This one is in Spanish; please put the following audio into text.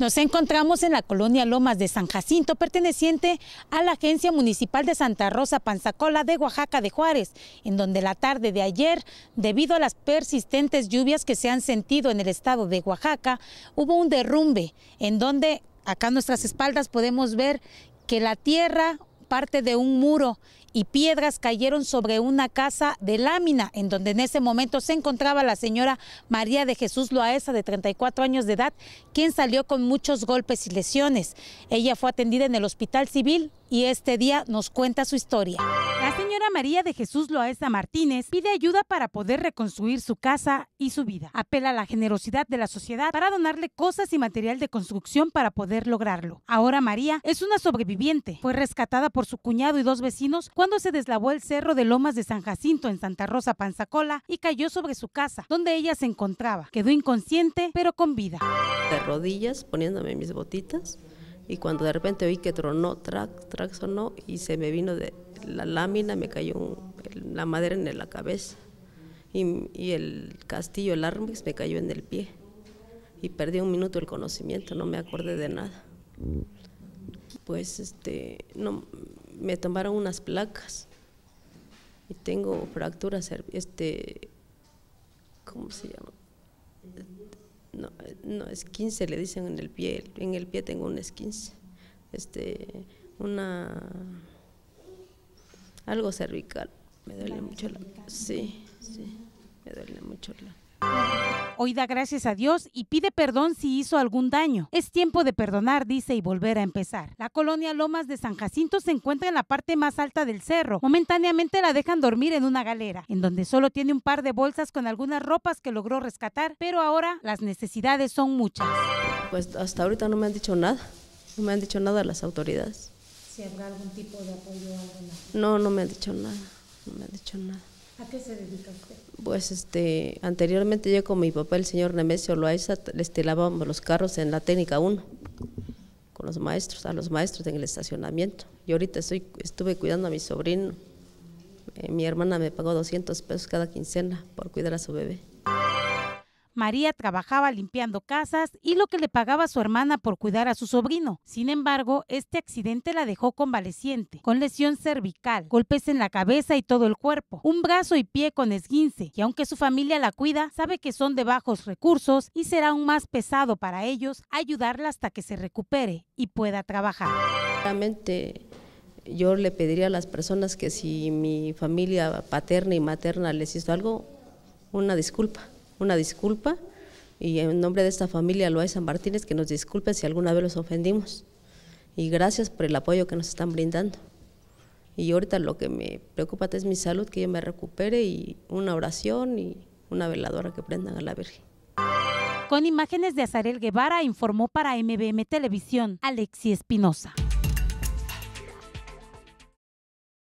Nos encontramos en la colonia Lomas de San Jacinto, perteneciente a la Agencia Municipal de Santa Rosa Panzacola de Oaxaca de Juárez, en donde la tarde de ayer, debido a las persistentes lluvias que se han sentido en el estado de Oaxaca, hubo un derrumbe en donde acá a nuestras espaldas podemos ver que la tierra parte de un muro y piedras cayeron sobre una casa de lámina, en donde en ese momento se encontraba la señora María de Jesús Loaesa, de 34 años de edad, quien salió con muchos golpes y lesiones. Ella fue atendida en el Hospital Civil y este día nos cuenta su historia. La señora María de Jesús Loaiza Martínez pide ayuda para poder reconstruir su casa y su vida. Apela a la generosidad de la sociedad para donarle cosas y material de construcción para poder lograrlo. Ahora María es una sobreviviente. Fue rescatada por su cuñado y dos vecinos cuando se deslavó el cerro de Lomas de San Jacinto en Santa Rosa, Panzacola, y cayó sobre su casa, donde ella se encontraba. Quedó inconsciente, pero con vida. De rodillas, poniéndome mis botitas, y cuando de repente vi que tronó, trac, trac sonó, y se me vino de la lámina, me cayó la madera en la cabeza y, el castillo, el armex, pues, me cayó en el pie. Y perdí un minuto el conocimiento, no me acordé de nada. Pues este, no, me tomaron unas placas y tengo fracturas, este, ¿cómo se llama? No, es 15, le dicen en el pie, en el pie tengo un esquince, este, una algo cervical. Me duele mucho la... Sí, sí, me duele mucho la... Hoy da gracias a Dios y pide perdón si hizo algún daño. Es tiempo de perdonar, dice, y volver a empezar. La colonia Lomas de San Jacinto se encuentra en la parte más alta del cerro. Momentáneamente la dejan dormir en una galera, en donde solo tiene un par de bolsas con algunas ropas que logró rescatar, pero ahora las necesidades son muchas. Pues hasta ahorita no me han dicho nada, no me han dicho nada las autoridades si habrá algún tipo de apoyo No, no me ha dicho nada, no me ha dicho nada. ¿A qué se dedica usted? Pues este, anteriormente yo con mi papá, el señor Nemesio Loaiza, le estilábamos los carros en la técnica 1 con los maestros, a los maestros en el estacionamiento. Yo ahorita estoy, estuve cuidando a mi sobrino. Eh, mi hermana me pagó 200 pesos cada quincena por cuidar a su bebé. María trabajaba limpiando casas y lo que le pagaba su hermana por cuidar a su sobrino. Sin embargo, este accidente la dejó convaleciente, con lesión cervical, golpes en la cabeza y todo el cuerpo, un brazo y pie con esguince, y aunque su familia la cuida, sabe que son de bajos recursos y será aún más pesado para ellos ayudarla hasta que se recupere y pueda trabajar. Realmente yo le pediría a las personas que si mi familia paterna y materna les hizo algo, una disculpa una disculpa y en nombre de esta familia San Martínez que nos disculpen si alguna vez los ofendimos y gracias por el apoyo que nos están brindando. Y ahorita lo que me preocupa es mi salud, que yo me recupere y una oración y una veladora que prendan a la Virgen. Con imágenes de Azarel Guevara informó para MBM Televisión Alexi Espinosa.